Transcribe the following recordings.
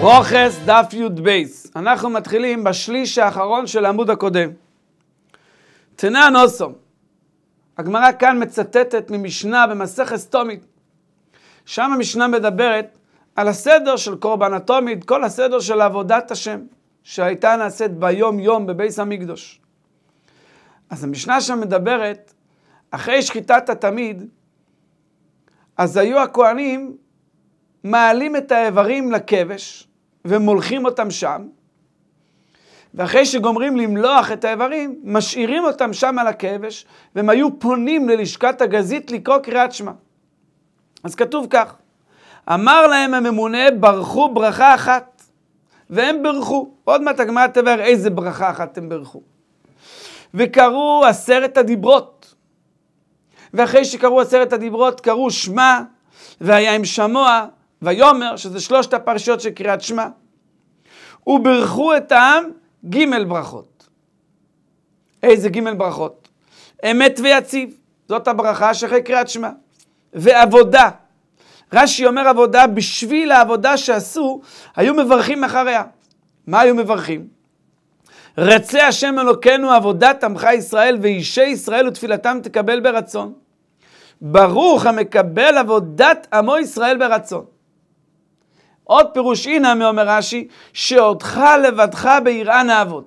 ברוכס דף י"ב. אנחנו מתחילים בשליש האחרון של העמוד הקודם. תנא הנוסו, הגמרא כאן מצטטת ממשנה במסכת סתומית. שם המשנה מדברת על הסדר של קורבן אטומית, כל הסדר של עבודת השם, שהייתה נעשית ביום-יום בביס המקדוש. אז המשנה שם מדברת, אחרי שחיטת התמיד, אז היו הכוהנים מעלים את האיברים לכבש, ומולכים אותם שם, ואחרי שגומרים למלוח את האיברים, משאירים אותם שם על הכבש, והם היו פונים ללשכת הגזית לקרוא קריאת שמע. אז כתוב כך, אמר להם הממונה, ברכו ברכה אחת, והם ברכו. עוד מעט הגמרא תבר איזה ברכה אחת הם ברכו. וקראו עשרת הדיברות. ואחרי שקראו עשרת הדיברות, קראו שמע, והיה עם שמוע, ויאמר, שזה שלושת הפרשיות של קריאת שמע, וברכו את העם ג' ברכות. איזה ג' ברכות? אמת ויציב, זאת הברכה שאחרי קריאת שמע. ועבודה, רש"י אומר עבודה, בשביל העבודה שעשו, היו מברכים אחריה. מה היו מברכים? רצה השם אלוקינו עבודת עמך ישראל ואישי ישראל ותפילתם תקבל ברצון. ברוך המקבל עבודת עמו ישראל ברצון. עוד פירוש אינמי, אומר רש"י, שאותך לבדך ביראה נעבוד.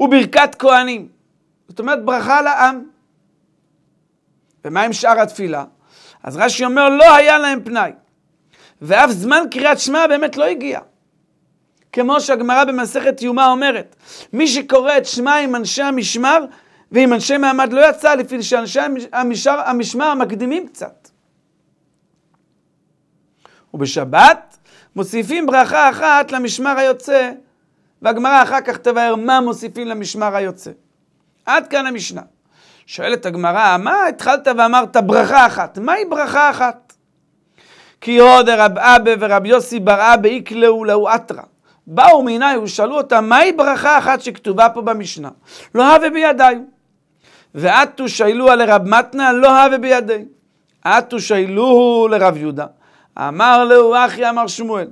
וברכת כהנים. זאת אומרת, ברכה לעם. ומה עם שאר התפילה? אז רש"י אומר, לא היה להם פנאי. ואף זמן קריאת שמע באמת לא הגיע. כמו שהגמרא במסכת יומא אומרת, מי שקורא את שמע עם אנשי המשמר ועם אנשי מעמד לא יצא, לפי שאנשי המשמר, המשמר מקדימים קצת. ובשבת מוסיפים ברכה אחת למשמר היוצא, והגמרא אחר כך תבהר מה מוסיפים למשמר היוצא. עד כאן המשנה. שואלת הגמרא, מה התחלת ואמרת ברכה אחת? מהי ברכה אחת? כי עוד רב אבא ורב יוסי בר אבא יקלעו להו אתרא. באו מעיניי ושאלו אותם, מהי ברכה אחת שכתובה פה במשנה? לא הווה בידי. ואתו שאלוה לרב מתנא, לא הווה בידי. אתו שאלוהו לרב יהודה. אמר לו אחי, אמר שמואל,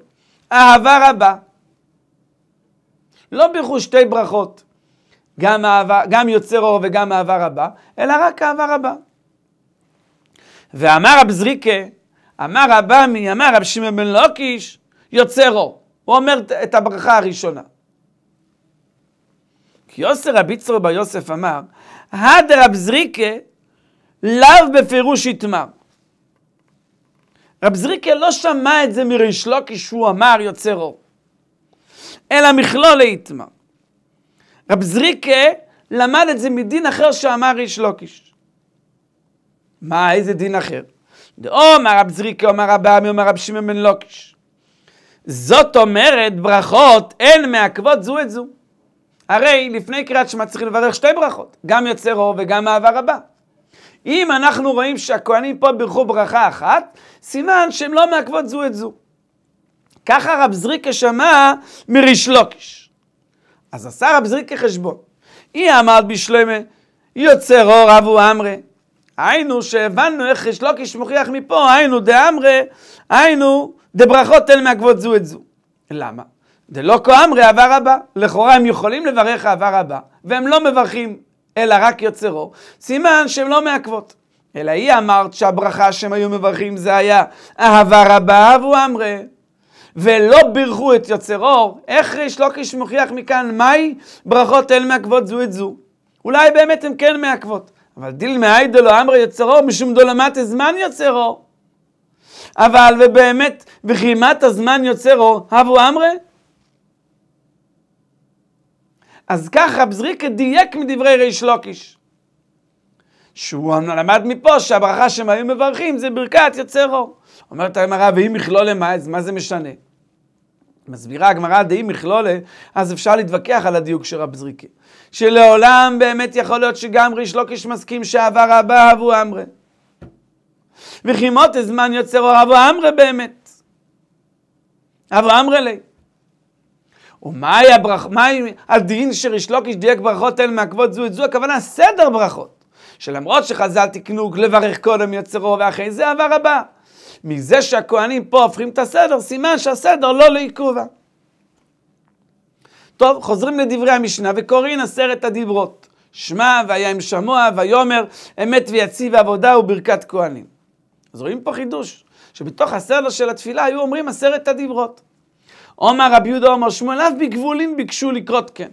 אהבה רבה. לא בירכו שתי ברכות, גם, אהבה, גם יוצר אור וגם אהבה רבה, אלא רק אהבה רבה. ואמר רב זריקה, אמר רבמי, אמר רב שמעון בן לוקיש, יוצר אור. הוא אומר את הברכה הראשונה. כי יוסר רבי צור בר יוסף אמר, הדר רב זריקה לאו בפירוש יתמר. רב זריקה לא שמע את זה מריש לוקיש לא הוא אמר יוצר אור, אלא מכלול איתמר. רב זריקה למד את זה מדין אחר שאמר ריש לוקיש. לא מה, איזה דין אחר? דאו אמר רב זריקה, אמר רב עמי, אמר רב שמעון בן לוקיש. לא זאת אומרת, ברכות אין מעכבות זו את זו. הרי לפני קריאת שמע צריך לברך שתי ברכות, גם יוצר אור וגם אהבה רבה. אם אנחנו רואים שהכוהנים פה בירכו ברכה אחת, סימן שהם לא מעכבות זו את זו. ככה רב זריקה שמע מריש לוקיש. אז עשה רב זריקה חשבון. היא אמרת בשלמה, יוצר אור אבו אמרה. היינו שהבנו איך ריש לוקיש מוכיח מפה, היינו דאמרה, היינו דברכות אל מעכבות זו את זו. למה? דלא כה אמרי עבר רבה, לכאורה הם יכולים לברך אהבה רבה, והם לא מברכים אלא רק יוצרו, סימן שהן לא מעכבות. אלא היא אמרת שהברכה שהם היו מברכים זה היה אהבה רבה אבו אמרה. ולא בירכו את יוצר אור, איך ריש לוקיש לא מוכיח מכאן מהי ברכות אל מעכבות זו את זו. אולי באמת הן כן מעכבות, אבל דיל מאי דלא אמרי יוצר אור, משום דולמת הזמן יוצר אור. אבל ובאמת, וכי מת הזמן יוצר אור, הבו אמרי, אז ככה בזריקה דייק מדברי ריש לוקיש. שהוא למד מפה שהברכה שהם היו מברכים זה ברכת יוצר אור. אומרת הגמרא, ואם מכלולה מה, אז מה זה משנה? מסבירה הגמרא דאם מכלולה, אז אפשר להתווכח על הדיוק של רב זריקה. שלעולם באמת יכול להיות שגם ריש לוקיש מסכים שעבר הבא אבו אמרה. וכי מוטה זמן יוצר אור אבו אמרה באמת. אבו אמרה לי. ומהי הברכ... הדין שריש לוקיש דייק ברכות אל מעכבות זו את זו? הכוונה סדר ברכות. שלמרות שחז"ל תקנו לברך קודם יוצרו ואחרי זה עבר הבא. מזה שהכוהנים פה הופכים את הסדר, סימן שהסדר לא לעיכובה. טוב, חוזרים לדברי המשנה וקוראים עשרת הדיברות. שמע, והיה עם שמוע, ויאמר, אמת ויציב עבודה וברכת כהנים. אז רואים פה חידוש, שבתוך הסדר של התפילה היו אומרים עשרת הדיברות. עומר רבי יהודה עומר שמואל, אף בגבולין ביקשו לקרות כן.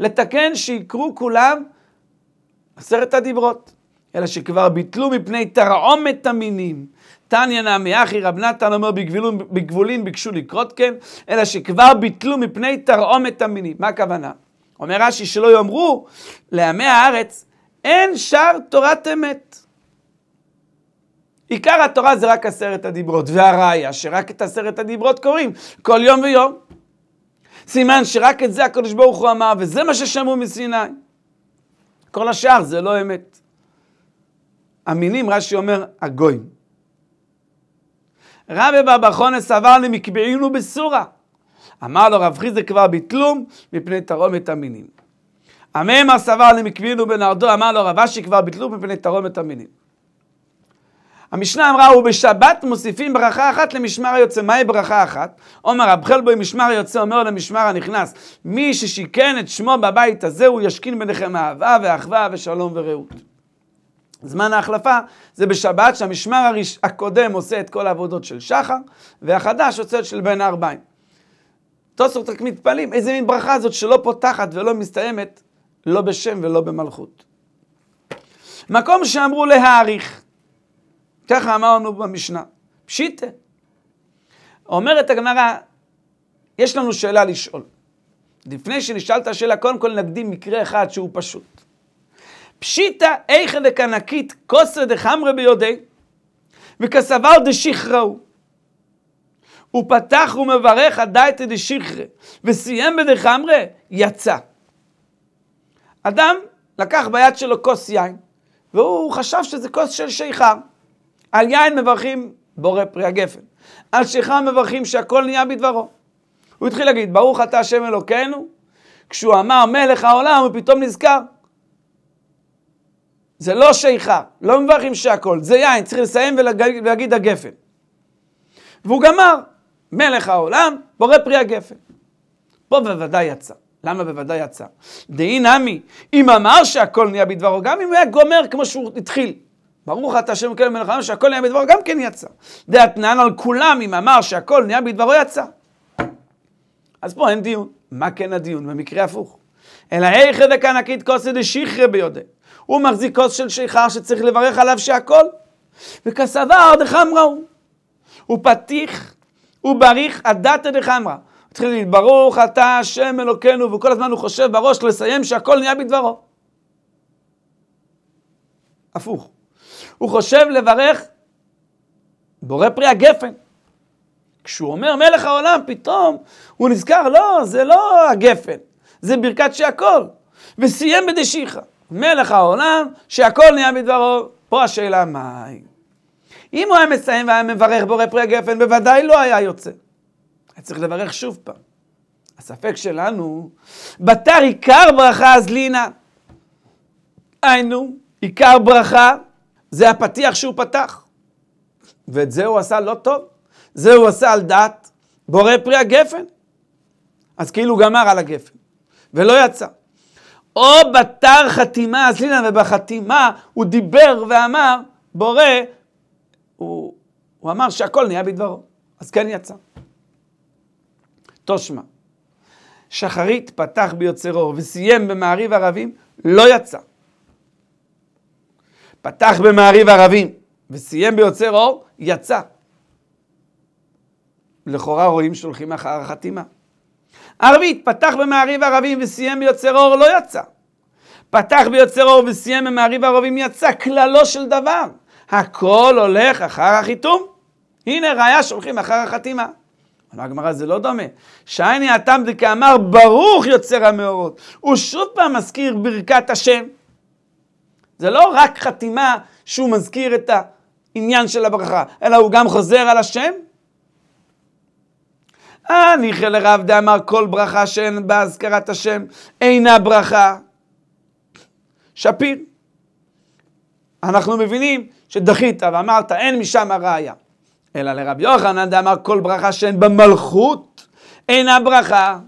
לתקן שיקרו כולם עשרת הדיברות. אלא שכבר ביטלו מפני תרעומת המינים. תניא נעמי אחי רב נתן אומר בגבולין, בגבולין ביקשו לקרות כן, אלא שכבר ביטלו מפני תרעומת המינים. מה הכוונה? אומר רש"י שלא יאמרו לעמי הארץ, אין שער תורת אמת. עיקר התורה זה רק עשרת הדיברות, והראיה שרק את עשרת הדיברות קוראים כל יום ויום. סימן שרק את זה הקדוש ברוך הוא אמר, וזה מה ששמעו מסיני. כל השאר זה לא אמת. המילים, רש"י אומר, הגויים. רבי בבא חונס סבר למקבעינו בסורה. אמר לו רב חיזק כבר בתלום, מפני תרומת המינים. הממר סבר למקבעינו בנרדו, אמר לו רב אשי כבר בתלום, מפני תרומת המינים. המשנה אמרה, ובשבת מוסיפים ברכה אחת למשמר היוצא. מהי ברכה אחת? עומר חלבוי, משמר היוצא אומר למשמר הנכנס, מי ששיכן את שמו בבית הזה, הוא ישכין ביניכם אהבה ואחווה ושלום ורעות. זמן ההחלפה זה בשבת שהמשמר הראש... הקודם עושה את כל העבודות של שחר, והחדש עושה את של בין הארבעים. תוספות רק מתפלאים, איזה מין ברכה זאת שלא פותחת ולא מסתיימת, לא בשם ולא במלכות. מקום שאמרו להאריך. ככה אמרנו במשנה. פשיטה. אומרת הגמרא, יש לנו שאלה לשאול. לפני שנשאל את השאלה, קודם כל נקדים מקרה אחד שהוא פשוט. פשיטה איכא דקנקית כוסר דחמרא ביודי וכסבר דשיחראו. הוא פתח ומברך הדייתא דשיחרא, וסיים בדחמרא, יצא. אדם לקח ביד שלו כוס יין והוא חשב שזה כוס של שיכר. על יין מברכים בורא פרי הגפן. על שיחה מברכים שהכל נהיה בדברו. הוא התחיל להגיד, ברוך אתה השם אלוקינו, כשהוא אמר מלך העולם, הוא פתאום נזכר. זה לא שיחה, לא מברכים שהכל, זה יין, צריך לסיים ולהגיד הגפן. והוא גמר, מלך העולם, בורא פרי הגפן. פה בוודאי יצא. למה בוודאי יצא? דהי נמי, אם אמר שהכל נהיה בדברו, גם אם הוא היה גומר כמו שהוא התחיל. ברוך אתה השם אלוקינו מלך העולם שהכל נהיה בדברו גם כן יצא. דאתנן על כולם אם אמר שהכל נהיה בדברו יצא. אז פה אין דיון. מה כן הדיון? במקרה הפוך. אלא איכא דקנקית כוסא דשיחרא ביודע. הוא מחזיק כוס של שיחר שצריך לברך עליו שהכל. וכסבר דחמרא הוא. הוא פתיך, הוא בריך הדתא הוא התחיל להגיד, ברוך אתה השם אלוקינו, וכל הזמן הוא חושב בראש לסיים שהכל נהיה בדברו. הפוך. הוא חושב לברך בורא פרי הגפן. כשהוא אומר מלך העולם, פתאום הוא נזכר, לא, זה לא הגפן, זה ברכת שהכל. וסיים בדשיחה, מלך העולם, שהכל נהיה בדברו. פה השאלה, מה היא? אם הוא היה מסיים והיה מברך בורא פרי הגפן, בוודאי לא היה יוצא. היה צריך לברך שוב פעם. הספק שלנו, בתר עיקר ברכה אז לינה. היינו, עיקר ברכה זה הפתיח שהוא פתח. ואת זה הוא עשה לא טוב. זה הוא עשה על דעת בורא פרי הגפן. אז כאילו גמר על הגפן, ולא יצא. או בתר חתימה אז אזלינן, ובחתימה הוא דיבר ואמר, בורא, הוא, הוא אמר שהכל נהיה בדברו, אז כן יצא. תושמע, שחרית פתח ביוצרו וסיים במעריב ערבים, לא יצא. פתח במעריב ערבים וסיים ביוצר אור, יצא. לכאורה רואים שהולכים אחר החתימה. ערבית, פתח במעריב ערבים וסיים ביוצר אור, לא יצא. פתח ביוצר אור וסיים במעריב ערבים, יצא. כללו של דבר. הכל הולך אחר החיתום. הנה ראיה שהולכים אחר החתימה. אמרה הגמרא, זה לא דומה. שייני התם דקאמר ברוך יוצר המאורות. הוא שוב פעם מזכיר ברכת השם. זה לא רק חתימה שהוא מזכיר את העניין של הברכה, אלא הוא גם חוזר על השם. הניחא לרב דאמר כל ברכה שאין בה הזכרת השם אינה ברכה. שפיר. אנחנו מבינים שדחית ואמרת אין משם הראיה. אלא לרב יוחנן דאמר כל ברכה שאין בה מלכות אינה ברכה.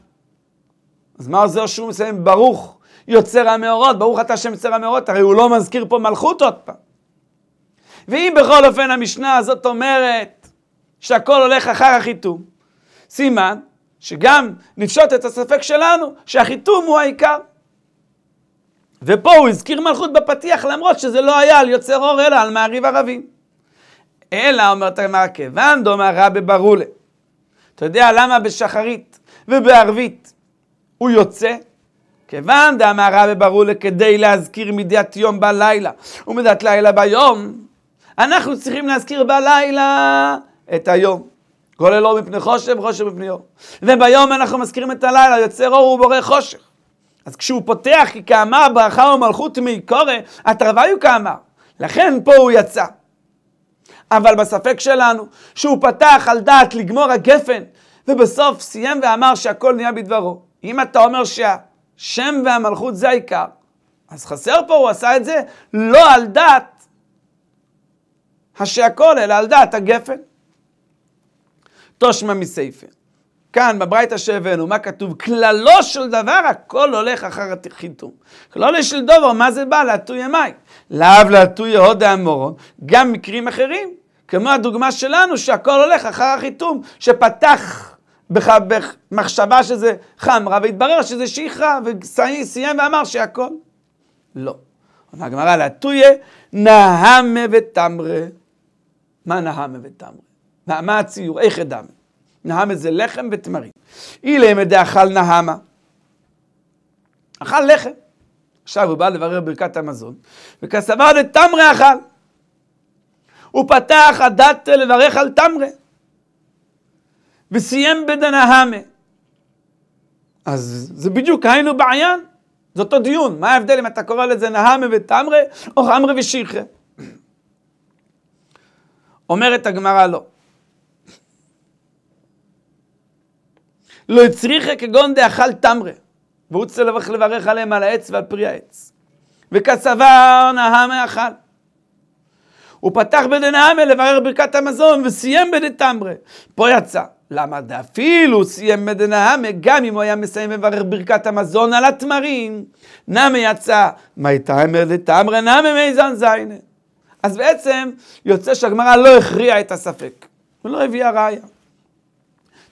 אז מה עוזר שהוא מסיים ברוך יוצר המאורות, ברוך אתה השם יוצר המאורות, הרי הוא לא מזכיר פה מלכות עוד פעם. ואם בכל אופן המשנה הזאת אומרת שהכל הולך אחר החיתום, סימן שגם נפשוט את הספק שלנו שהחיתום הוא העיקר. ופה הוא הזכיר מלכות בפתיח למרות שזה לא היה על יוצר אור אלא על מעריב ערבים. אלא אומרת הגמרא כיוון דומה רבי ברולה. אתה יודע למה בשחרית ובערבית הוא יוצא כיוון דאמר רבי ברור כדי להזכיר מדיעת יום בלילה ומדיעת לילה ביום, אנחנו צריכים להזכיר בלילה את היום. כולל אור מפני חושך וחושך מפני אור. וביום אנחנו מזכירים את הלילה, יוצר אור ובורא חושך. אז כשהוא פותח, כי כאמר ברכה ומלכות מי קורא, התרווה התרוויו כאמר. לכן פה הוא יצא. אבל בספק שלנו, שהוא פתח על דעת לגמור הגפן, ובסוף סיים ואמר שהכל נהיה בדברו. אם אתה אומר שה... שם והמלכות זה העיקר. אז חסר פה, הוא עשה את זה לא על דעת השהכל, אלא על דעת הגפן. תושמע מסייפה. כאן, בברייתא שהבאנו, מה כתוב? כללו של דבר, הכל הולך אחר החיתום. כללו של דובר, מה זה בא? להטוי ימי. לאו להטוי הוד אמורון, גם מקרים אחרים. כמו הדוגמה שלנו, שהכל הולך אחר החיתום, שפתח במחשבה שזה חמרה, והתברר שזה שיחרה, וסיים ואמר שהכל. לא. אומר הגמרא לטויה, נהמה ותמרה. מה נהמה ותמרה? מה, מה הציור? איך אדם? נהמה זה לחם ותמרים. אילם אכל נהמה. אכל לחם. עכשיו הוא בא לברר ברכת המזון, וכסבר דתמרה אכל. הוא פתח הדת לברך על תמרה. וסיים בדנהמה. אז זה בדיוק היינו בעיין, זה אותו דיון, מה ההבדל אם אתה קורא לזה נהמה ותמרה, או חמרה ושיחרה? אומרת הגמרא לא. לא הצריכה כגון דאכל תמרה, והוא צריך לברך עליהם על העץ ועל פרי העץ. וכסבר נהמה אכל. הוא פתח בדנהמה לברר ברכת המזון, וסיים בדתמרה. פה יצא. למה דאפילו סיים מדנהמה, גם אם הוא היה מסיים לברך ברכת המזון על התמרים, נמה יצא, מי תאמר לתאמרה נמה מי זיינה. אז בעצם יוצא שהגמרא לא הכריעה את הספק, ולא הביאה ראיה.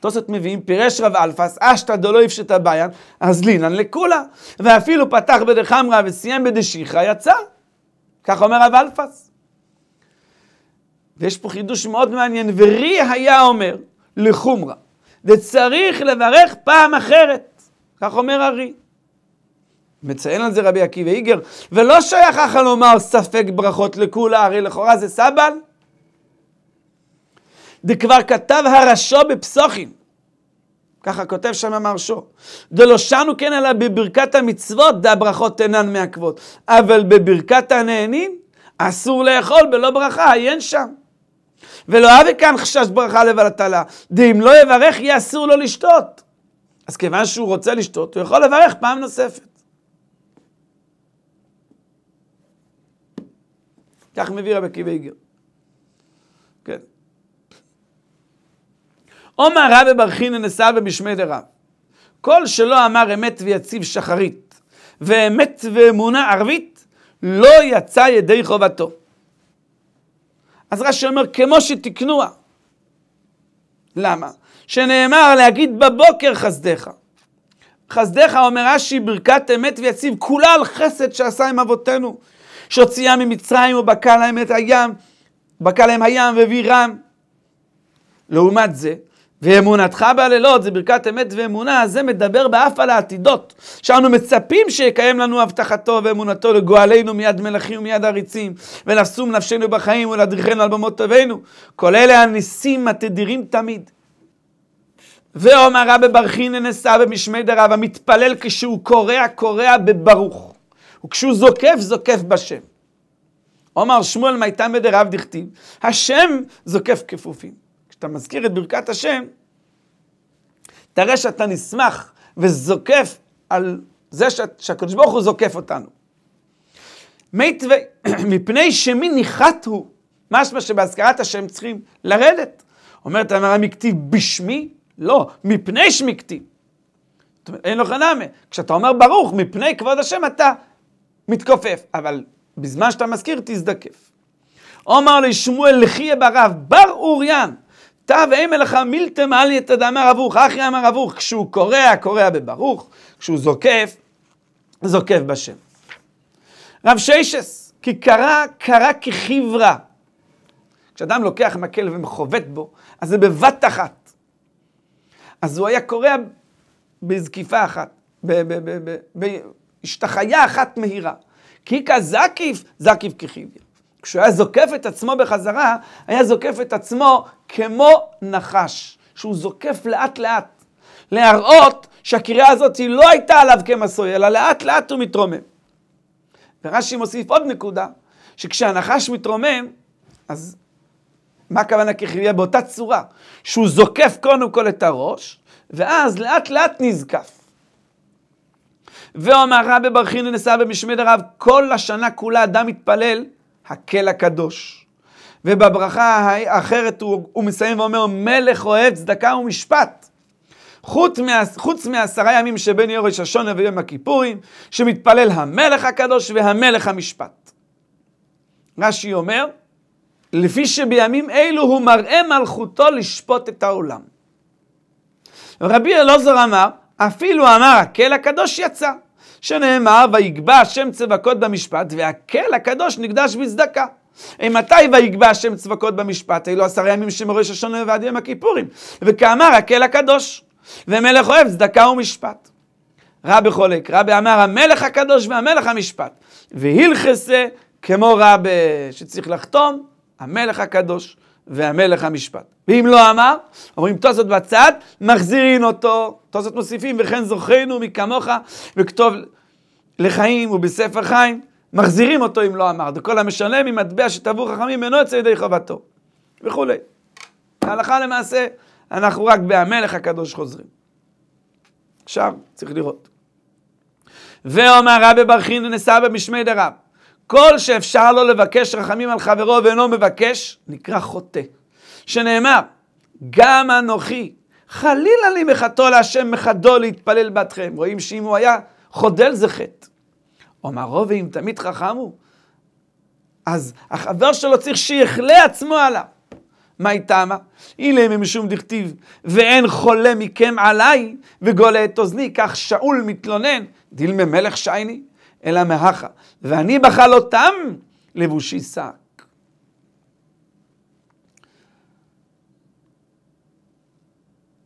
תוספות מביאים, פירש רב אלפס, אשתא דלא יפשטא הביאן, אז לינן לקולה. ואפילו פתח בדחמרה וסיים בדשיחא, יצא. כך אומר רב אלפס. ויש פה חידוש מאוד מעניין, ורי היה אומר, לחומרה. וצריך לברך פעם אחרת, כך אומר ארי. מציין על זה רבי עקיבא איגר, ולא שייך ככה לומר ספק ברכות לכולה, הרי לכאורה זה סבל. דכבר כתב הרשו בפסוחים, ככה כותב שם המרשו, שנו כן אלא בברכת המצוות דה ברכות אינן מעכבות, אבל בברכת הנהנים אסור לאכול בלא ברכה, עיין שם. ולא אבי כאן חשש ברכה לבלטלה, דאם לא יברך יהיה אסור לו לשתות. אז כיוון שהוא רוצה לשתות, הוא יכול לברך פעם נוספת. כך מביא רבי עקיבא איגר. כן. עומר רבי ברכינא נשא במשמי דרע. כל שלא אמר אמת ויציב שחרית, ואמת ואמונה ערבית, לא יצא ידי חובתו. אז רש"י אומר, כמו שתקנוה. למה? שנאמר להגיד בבוקר חסדיך. חסדיך, אומר רש"י, ברכת אמת ויציב, כולה על חסד שעשה עם אבותינו, שהוציאה ממצרים ובקע להם את הים, בקע להם הים והביאם. לעומת זה, ואמונתך בלילות זה ברכת אמת ואמונה, זה מדבר באף על העתידות, שאנו מצפים שיקיים לנו הבטחתו ואמונתו לגואלנו מיד מלכים ומיד עריצים, ולשום נפשנו בחיים ולהדריכנו על במות טובינו, כל אלה הניסים התדירים תמיד. ואומר רבי ברכין ננסה במשמי דרב, המתפלל כשהוא קורע, קורע בברוך, וכשהוא זוקף, זוקף בשם. אומר שמואל מיתם בדרב דכתיב, השם זוקף כפופים. כשאתה מזכיר את ברכת השם, תראה שאתה נסמך וזוקף על זה ש... שהקדוש ברוך הוא זוקף אותנו. מיתווה, מפני שמי ניחת הוא, משמע שבהזכרת השם צריכים לרדת. אומרת המראה מכתיב בשמי? לא, מפני שמי כתיב. אין לך נאמה. כשאתה אומר ברוך, מפני כבוד השם אתה מתכופף, אבל בזמן שאתה מזכיר תזדקף. אומר לשמואל לחייה ברב, בר אוריין, כתב אי מלאכה מילתם על יתד אמר אבוך, אחי אמר אבוך, כשהוא קורע, קורע בברוך, כשהוא זוקף, זוקף בשם. רב ששס, כי קרא, קרא כחברה. כשאדם לוקח מקל וחובט בו, אז זה בבת אחת. אז הוא היה קורע בזקיפה אחת, בהשתחיה אחת מהירה. כי כזקיף, זקיף כחיביה. כשהוא היה זוקף את עצמו בחזרה, היה זוקף את עצמו כמו נחש, שהוא זוקף לאט לאט, להראות שהקריאה הזאת היא לא הייתה עליו כמסוי, אלא לאט לאט הוא מתרומם. ורש"י מוסיף עוד נקודה, שכשהנחש מתרומם, אז מה הכוונה כחיה? באותה צורה, שהוא זוקף קודם כל את הראש, ואז לאט לאט נזקף. ואומר רבי ברכינו נשא במשמד הרב, כל השנה כולה אדם מתפלל הקל הקדוש. ובברכה האחרת הוא, הוא מסיים ואומר, מלך אוהב צדקה ומשפט. חוץ, מה, חוץ מעשרה ימים שבין יורש השונה ויום הכיפורים, שמתפלל המלך הקדוש והמלך המשפט. רש"י אומר, לפי שבימים אלו הוא מראה מלכותו לשפוט את העולם. רבי אלעוזר אמר, אפילו אמר הקל הקדוש יצא. שנאמר, ויגבה השם צבקות במשפט, והקל הקדוש נקדש בצדקה. מתי ויגבה השם צבקות במשפט? אלו עשר ימים שמראש השונה ועד יום הכיפורים. וכאמר הקל הקדוש, ומלך אוהב צדקה ומשפט. רבי חולק, רבי אמר המלך הקדוש והמלך המשפט. והילכסה כמו רבי, שצריך לחתום, המלך הקדוש. והמלך המשפט. ואם לא אמר, אומרים תוספות בצד, מחזירין אותו. תוספות מוסיפים, וכן זוכרנו מכמוך, וכתוב לחיים ובספר חיים, מחזירים אותו אם לא אמר. וכל המשלם ממטבע שטבעו חכמים אינו יוצא ידי חובתו. וכולי. הלכה למעשה, אנחנו רק בהמלך הקדוש חוזרים. עכשיו, צריך לראות. ואומר רבי בר חינן נשא במשמי דרב. כל שאפשר לו לא לבקש רחמים על חברו ואינו מבקש, נקרא חוטא. שנאמר, גם אנוכי, חלילה לי מחטוא להשם מחדו להתפלל בתכם. רואים שאם הוא היה חודל זה חטא. רובי, אם תמיד חכם הוא, אז החבר שלו צריך שיכלה עצמו עליו. מה איתמה? אילם משום דכתיב, ואין חולה מכם עליי, וגולה את אוזני, כך שאול מתלונן, דילמה מלך שייני, אלא מהכה. ואני אותם לבושי שק.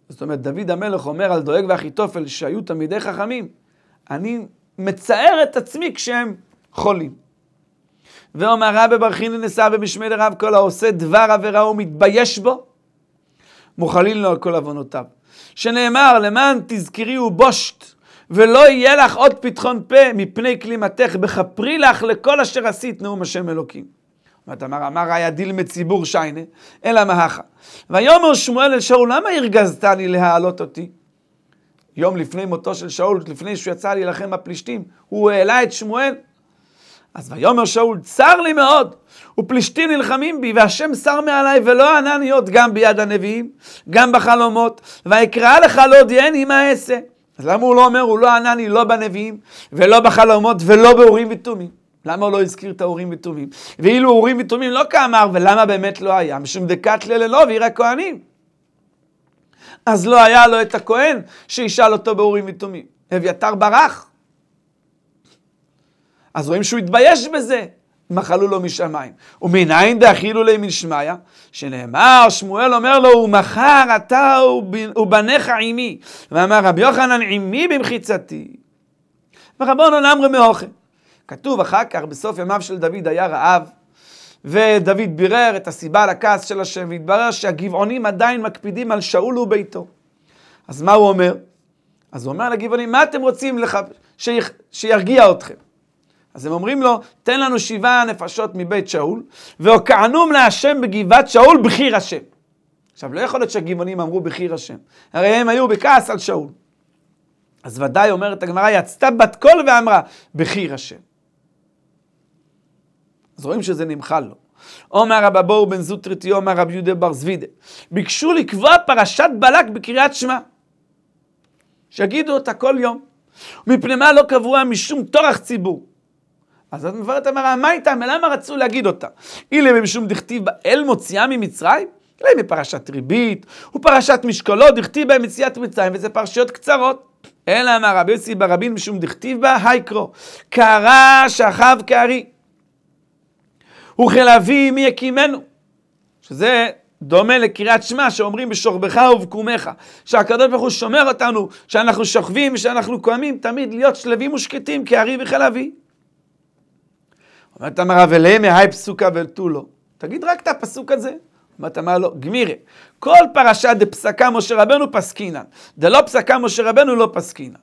זאת אומרת, דוד המלך אומר על דואג ואחיתופל שהיו תלמידי חכמים, אני מצער את עצמי כשהם חולים. ואומר רבי ברכיני נשא ובשמי לרב כל העושה דבר עבירה ומתבייש בו, מוכלין לו על כל עוונותיו. שנאמר, למען תזכרי ובושת ולא יהיה לך עוד פתחון פה מפני כלימתך, בכפרי לך לכל אשר עשית נאום השם אלוקים. אומרת אמר, אמר היה דיל מציבור שיינה, אלא מהכה. ויאמר שמואל אל שאול, למה הרגזתני להעלות אותי? יום לפני מותו של שאול, לפני שהוא יצא להילחם בפלישתים, הוא העלה את שמואל. אז ויאמר שאול, צר לי מאוד, ופלישתים נלחמים בי, והשם שר מעלי, ולא ענני עוד גם ביד הנביאים, גם בחלומות, ואקרא לך להודיעני לא מה אעשה. אז למה הוא לא אומר, הוא לא ענה לי לא בנביאים, ולא בחלומות, ולא באורים ותומים? למה הוא לא הזכיר את האורים ותומים? ואילו אורים ותומים לא כאמר, ולמה באמת לא היה? משום דקת לילה לא, ועיר הכהנים. אז לא היה לו את הכהן שישאל אותו באורים ותומים. אביתר ברח. אז רואים שהוא התבייש בזה. מחלו לו משמיים. ומניין דאכילו לי משמיא, שנאמר, שמואל אומר לו, ומחר אתה ובניך עימי. ואמר רבי יוחנן, עימי במחיצתי. ורבונון אמרי מאוכל. כתוב אחר כך, בסוף ימיו של דוד היה רעב, ודוד בירר את הסיבה לכעס של השם, והתברר שהגבעונים עדיין מקפידים על שאול וביתו. אז מה הוא אומר? אז הוא אומר לגבעונים, מה אתם רוצים לח... ש... שירגיע אתכם? אז הם אומרים לו, תן לנו שבעה נפשות מבית שאול, והוקענום להשם בגבעת שאול בחיר השם. עכשיו, לא יכול להיות שהגבעונים אמרו בחיר השם, הרי הם היו בכעס על שאול. אז ודאי אומרת הגמרא, יצתה בת קול ואמרה, בחיר השם. אז רואים שזה נמחל לו. אומר רבא בואו בן זוטריטי, אומר רבי יהודה בר זבידה, ביקשו לקבוע פרשת בלק בקריאת שמע. שיגידו אותה כל יום. מפני מה לא קבוע משום טורח ציבור. אז את מבררת המראה, מה איתה? למה רצו להגיד אותה? אילם משום דכתיב באל מוציאה ממצרים? אלא אילם מפרשת ריבית ופרשת משקולו, דכתיב בהם יציאת מצרים, וזה פרשיות קצרות. אלא אמר רבי יוסי ברבין משום דכתיב בה הייקרו, קרא שכב כארי. וכלביא מי יקימנו. שזה דומה לקריאת שמע שאומרים בשוכבך ובקומך. שהקדוש ברוך הוא שומר אותנו, שאנחנו שוכבים, שאנחנו קמים, תמיד להיות שלווים ושקטים כארי וכלביא. אומרת המרא אליהם מהי פסוקה ותו לא. תגיד רק את הפסוק הזה. אמרת אמר לו, גמירי. כל פרשה דפסקה משה רבנו פסקינן, דלא פסקה משה רבנו לא פסקינן.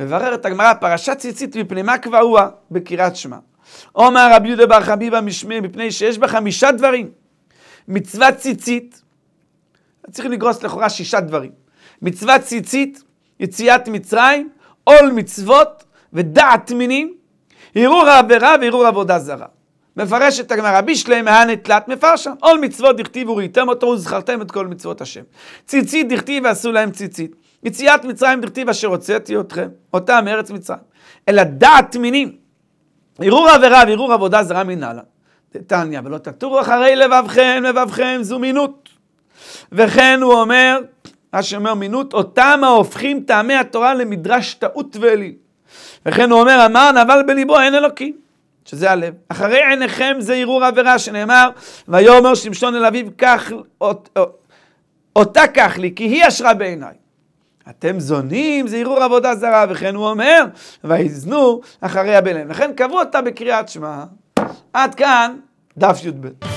מבררת הגמרא, פרשת ציצית מפני מה קבעוה בקריאת שמע. אומר רבי יהודה בר חביבה משמי, מפני שיש בה חמישה דברים. מצוות ציצית, צריך לגרוס לכאורה שישה דברים. מצוות ציצית, יציאת מצרים, עול מצוות ודעת מינים הרהור העבירה והרהור עבודה זרה. מפרשת הגמרא, בישלי מהנה תלת מפרשה, עול מצוות דכתיב וראיתם אותו וזכרתם את כל מצוות השם. ציצית דכתיב ועשו להם ציצית. יציאת מצרים דכתיב אשר הוצאתי אתכם, אותם מארץ מצרים. אלא דעת מינים. ערעור עבירה וערעור עבודה זרה מנהלה. תתניא ולא תטורו אחרי לבבכם, לבבכם זו מינות. וכן הוא אומר, אשר אומר מינות, אותם ההופכים טעמי התורה למדרש טעות ואליל. וכן הוא אומר, אמר נבל בליבו אין אלוקים, שזה הלב. אחרי עיניכם זה ערעור עבירה שנאמר, ויאמר שמשון אל אביו, קח אות, אות, אותה קח לי, כי היא אשרה בעיניי. אתם זונים, זה ערעור עבודה זרה, וכן הוא אומר, ויזנו אחרי הבלם. לכן קבעו אותה בקריאת שמע. עד כאן דף י"ב.